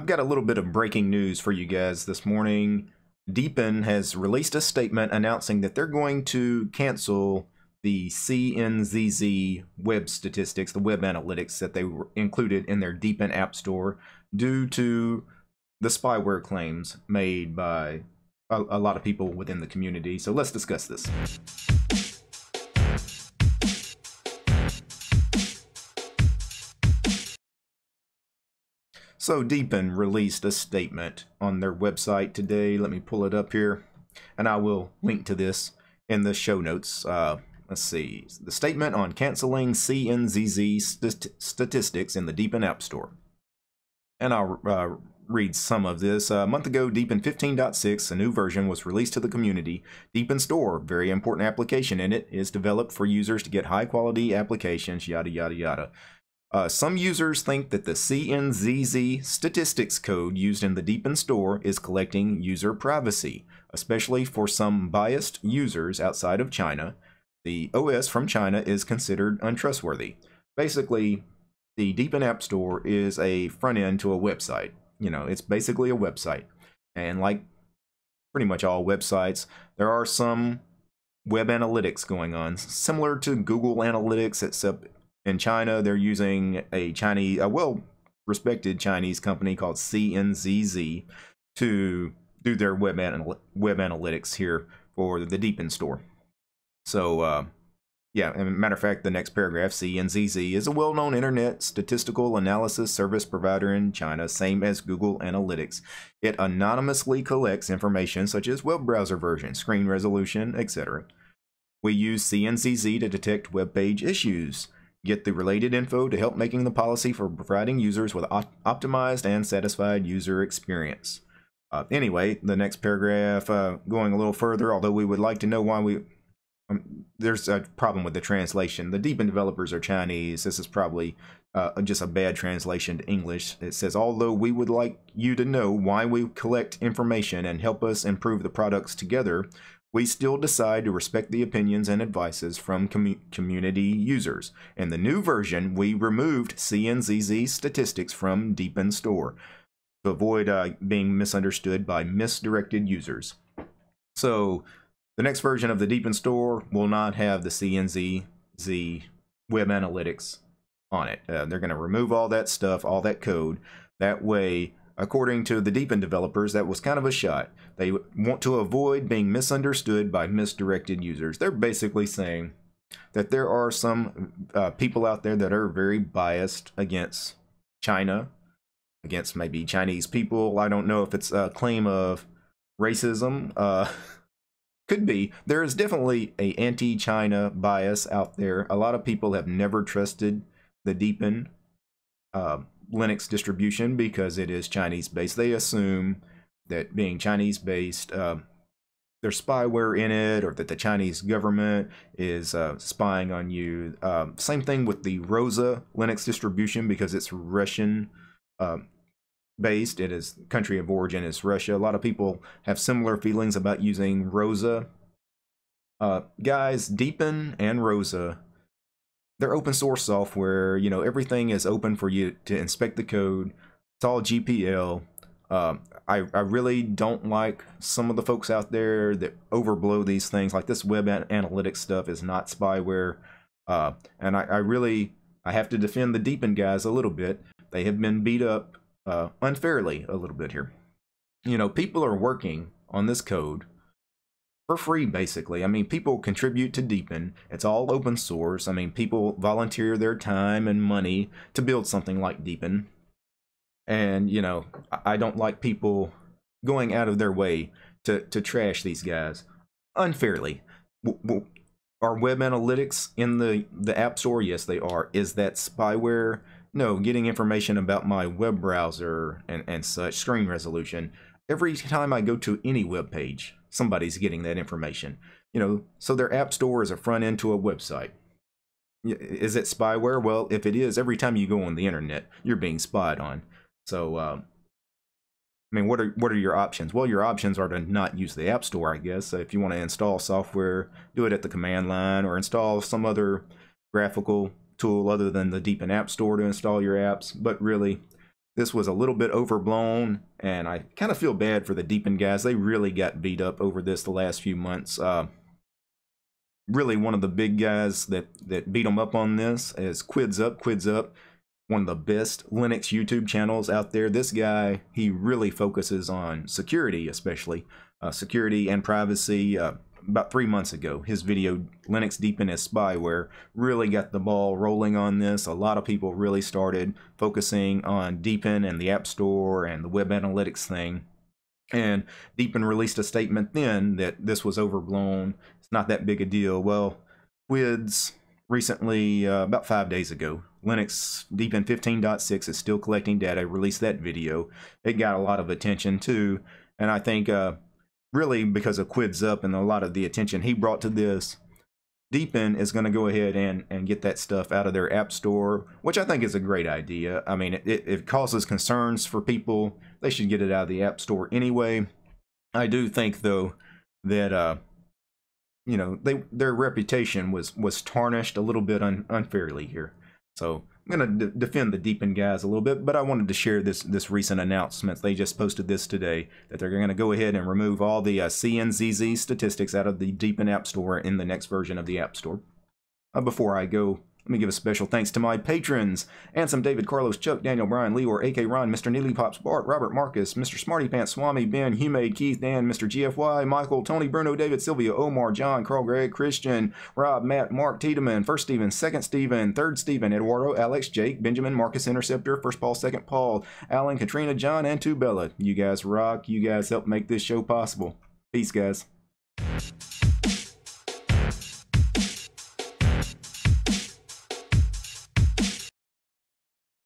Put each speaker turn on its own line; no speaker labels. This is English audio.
I've got a little bit of breaking news for you guys this morning. Deepin has released a statement announcing that they're going to cancel the CNZZ web statistics, the web analytics that they included in their Deepin App Store due to the spyware claims made by a, a lot of people within the community. So let's discuss this. So Deepin released a statement on their website today. Let me pull it up here, and I will link to this in the show notes. Uh, let's see. The statement on canceling CNZZ st statistics in the Deepin App Store. And I'll uh, read some of this. A month ago, Deepin 15.6, a new version, was released to the community. Deepin Store, very important application in it, is developed for users to get high quality applications, yada, yada, yada. Uh, some users think that the CNZZ statistics code used in the Deepin store is collecting user privacy, especially for some biased users outside of China. The OS from China is considered untrustworthy. Basically, the Deepin App Store is a front end to a website. You know, it's basically a website. And like pretty much all websites, there are some web analytics going on, similar to Google Analytics, except in China, they're using a Chinese, a well respected Chinese company called CNZZ to do their web, anal web analytics here for the Deepin store. So, uh, yeah, and matter of fact, the next paragraph, CNZZ, is a well known internet statistical analysis service provider in China, same as Google Analytics. It anonymously collects information such as web browser version, screen resolution, etc. We use CNZZ to detect web page issues Get the related info to help making the policy for providing users with op optimized and satisfied user experience. Uh, anyway, the next paragraph, uh, going a little further, although we would like to know why we... Um, there's a problem with the translation. The Deepin developers are Chinese. This is probably uh, just a bad translation to English. It says, although we would like you to know why we collect information and help us improve the products together, we still decide to respect the opinions and advices from com community users. In the new version, we removed CNZZ statistics from Deepin Store to avoid uh, being misunderstood by misdirected users. So, the next version of the Deepin Store will not have the CNZZ web analytics on it. Uh, they're going to remove all that stuff, all that code. That way, According to the Deepin developers, that was kind of a shot. They want to avoid being misunderstood by misdirected users. They're basically saying that there are some uh, people out there that are very biased against China, against maybe Chinese people. I don't know if it's a claim of racism. Uh, could be. There is definitely a anti-China bias out there. A lot of people have never trusted the Deepin. Uh, Linux distribution, because it is Chinese based, they assume that being Chinese based, uh, there's spyware in it, or that the Chinese government is uh, spying on you. Um, same thing with the Rosa Linux distribution, because it's Russian. Uh, based it is country of origin is russia a lot of people have similar feelings about using rosa uh, guys deepen and rosa they're open source software. You know, everything is open for you to inspect the code. It's all GPL. Uh, um, I, I really don't like some of the folks out there that overblow these things. Like this web an- analytics stuff is not spyware. Uh, and I, I, really I have to defend the Deepin guys a little bit. They have been beat up uh, unfairly a little bit here. You know, people are working on this code for free basically. I mean, people contribute to Deepin. It's all open source. I mean, people volunteer their time and money to build something like Deepin. And, you know, I don't like people going out of their way to to trash these guys unfairly. Are web analytics in the the App Store? Yes, they are. Is that spyware? No, getting information about my web browser and, and such, screen resolution. Every time I go to any web page, somebody's getting that information. You know, so their app store is a front end to a website. Is it spyware? Well, if it is, every time you go on the internet, you're being spied on. So, um, I mean, what are what are your options? Well, your options are to not use the app store, I guess. So if you want to install software, do it at the command line, or install some other graphical tool other than the Deepin App Store to install your apps. But really, this was a little bit overblown, and I kind of feel bad for the Deepin guys. They really got beat up over this the last few months. Uh, really, one of the big guys that, that beat them up on this is Quids Up. Quids Up, one of the best Linux YouTube channels out there. This guy, he really focuses on security, especially uh, security and privacy. Uh, about three months ago. His video, Linux Deep in His Spyware, really got the ball rolling on this. A lot of people really started focusing on Deepin and the App Store and the web analytics thing. And Deepin released a statement then that this was overblown. It's not that big a deal. Well, Quids recently, uh, about five days ago, Linux Deepin 15.6 is still collecting data, released that video. It got a lot of attention too. And I think uh, really because of Quid's up and a lot of the attention he brought to this, Deepin is going to go ahead and, and get that stuff out of their app store, which I think is a great idea. I mean, it, it causes concerns for people. They should get it out of the app store anyway. I do think, though, that, uh, you know, they their reputation was, was tarnished a little bit un, unfairly here. So I'm going to defend the Deepin guys a little bit, but I wanted to share this this recent announcement. They just posted this today that they're going to go ahead and remove all the uh, CNZZ statistics out of the Deepin App Store in the next version of the App Store. Uh, before I go let me give a special thanks to my patrons. Ansem, David, Carlos, Chuck, Daniel, Brian, Leor, AK Ron, Mr. Neely Pops, Bart, Robert, Marcus, Mr. Smarty Pants, Swami, Ben, Humade, Keith, Dan, Mr. GFY, Michael, Tony, Bruno, David, Sylvia, Omar, John, Carl, Greg, Christian, Rob, Matt, Mark, Tiedemann, First Stephen, Second Stephen, Third Stephen, Eduardo, Alex, Jake, Benjamin, Marcus Interceptor, First Paul, Second Paul, Alan, Katrina, John, and Tubella. You guys rock. You guys help make this show possible. Peace, guys.